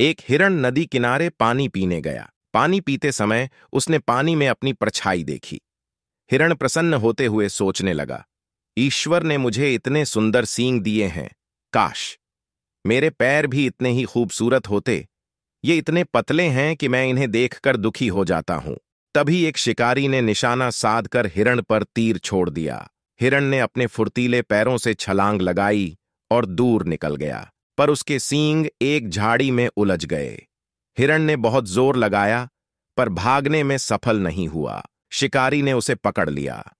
एक हिरण नदी किनारे पानी पीने गया पानी पीते समय उसने पानी में अपनी परछाई देखी हिरण प्रसन्न होते हुए सोचने लगा ईश्वर ने मुझे इतने सुंदर सींग दिए हैं काश मेरे पैर भी इतने ही खूबसूरत होते ये इतने पतले हैं कि मैं इन्हें देखकर दुखी हो जाता हूं तभी एक शिकारी ने निशाना साधकर हिरण पर तीर छोड़ दिया हिरण ने अपने फुर्तीले पैरों से छलांग लगाई और दूर निकल गया पर उसके सींग एक झाड़ी में उलझ गए हिरण ने बहुत जोर लगाया पर भागने में सफल नहीं हुआ शिकारी ने उसे पकड़ लिया